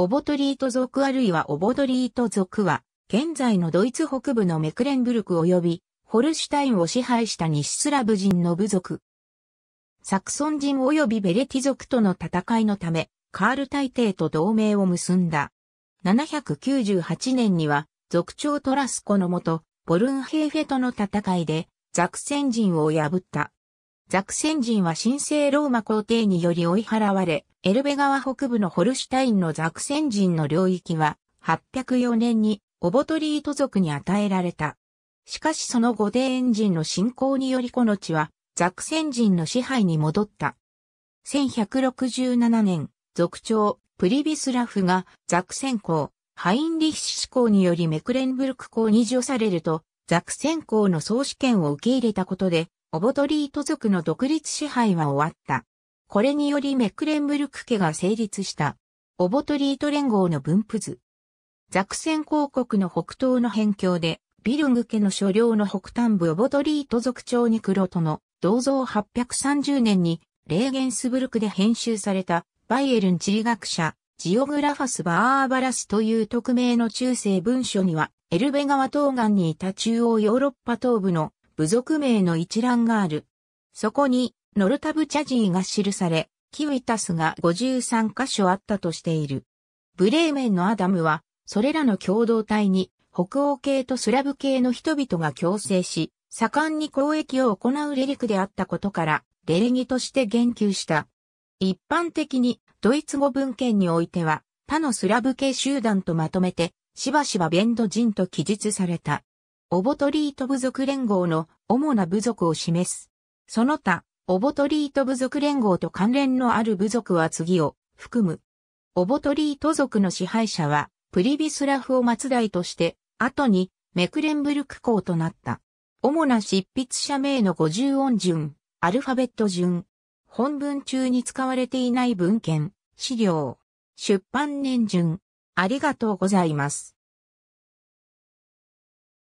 オボトリート族あるいはオボトリート族は、現在のドイツ北部のメクレンブルク及び、ホルシュタインを支配した西スラブ人の部族。サクソン人及びベレティ族との戦いのため、カール大帝と同盟を結んだ。798年には、族長トラスコのもと、ボルンヘーフェとの戦いで、ザクセン人を破った。ザクセン人は神聖ローマ皇帝により追い払われ、エルベ川北部のホルシュタインのザクセン人の領域は、804年にオボトリート族に与えられた。しかしその後デーン人の侵攻によりこの地は、ザクセン人の支配に戻った。1167年、族長、プリビスラフがザクセン公、ハインリッシュ公によりメクレンブルク公に除されると、ザクセン公の総主権を受け入れたことで、オボトリート族の独立支配は終わった。これによりメクレンブルク家が成立した。オボトリート連合の分布図。ザクセン公国の北東の辺境で、ビルグ家の所領の北端部オボトリート族長に黒との銅像830年にレーゲンスブルクで編集されたバイエルン地理学者ジオグラファス・バーバラスという匿名の中世文書にはエルベ川東岸にいた中央ヨーロッパ東部の部族名の一覧がある。そこに、ノルタブチャジーが記され、キウイタスが53箇所あったとしている。ブレーメンのアダムは、それらの共同体に、北欧系とスラブ系の人々が共生し、盛んに交易を行うレリクであったことから、レレギとして言及した。一般的に、ドイツ語文献においては、他のスラブ系集団とまとめて、しばしばベンド人と記述された。オボトリート部族連合の主な部族を示す。その他、オボトリート部族連合と関連のある部族は次を含む。オボトリート族の支配者は、プリビスラフを末代として、後にメクレンブルク公となった。主な執筆者名の五十音順、アルファベット順、本文中に使われていない文献、資料、出版年順、ありがとうございます。